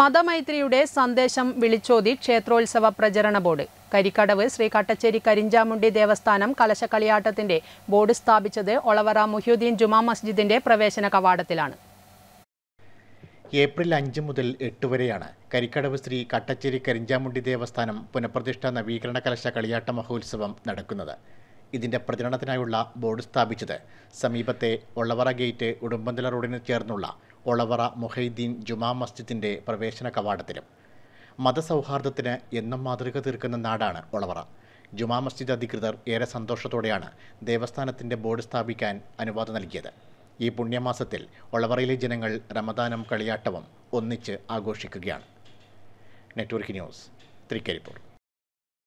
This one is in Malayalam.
മതമൈത്രിയുടെ സന്ദേശം വിളിച്ചോതി ക്ഷേത്രോത്സവ പ്രചരണ ബോർഡ് കരിക്കടവ് ശ്രീ കട്ടച്ചേരി കരിഞ്ചാമുണ്ടി ദേവസ്ഥാനം കലശക്കളിയാട്ടത്തിന്റെ ബോർഡ് സ്ഥാപിച്ചത് ഒളവറ മുഹ്യുദ്ദീൻ ജുമാ മസ്ജിദിന്റെ പ്രവേശന കവാടത്തിലാണ് ഏപ്രിൽ അഞ്ച് മുതൽ എട്ട് വരെയാണ് കരിക്കടവ് ശ്രീ കട്ടച്ചേരി കരിഞ്ചാമുണ്ടി ദേവസ്ഥാനം പുനഃപ്രതിഷ്ഠ നവീകരണ കലശ കളിയാട്ട മഹോത്സവം നടക്കുന്നത് ഇതിന്റെ പ്രചരണത്തിനായുള്ള ബോർഡ് സ്ഥാപിച്ചത് സമീപത്തെ ഒളവറ ഗേറ്റ് ഉടുമ്പന്തല റോഡിന് ചേർന്നുള്ള ഒളവറ മൊഹൈദ്ദീൻ ജുമാ മസ്ജിദിന്റെ പ്രവേശന കവാടത്തിലും മതസൗഹാർദ്ദത്തിന് എന്നും മാതൃക തീർക്കുന്ന നാടാണ് ഒളവറ ജുമാ മസ്ജിദ് അധികൃതർ ഏറെ സന്തോഷത്തോടെയാണ് ദേവസ്ഥാനത്തിന്റെ ബോർഡ് സ്ഥാപിക്കാൻ അനുവാദം നൽകിയത് ഈ പുണ്യമാസത്തിൽ ഒളവറയിലെ ജനങ്ങൾ റമദാനം കളിയാട്ടവും ഒന്നിച്ച് ആഘോഷിക്കുകയാണ് നെറ്റ്വർക്ക് ന്യൂസ് തൃക്കരിപ്പൂർ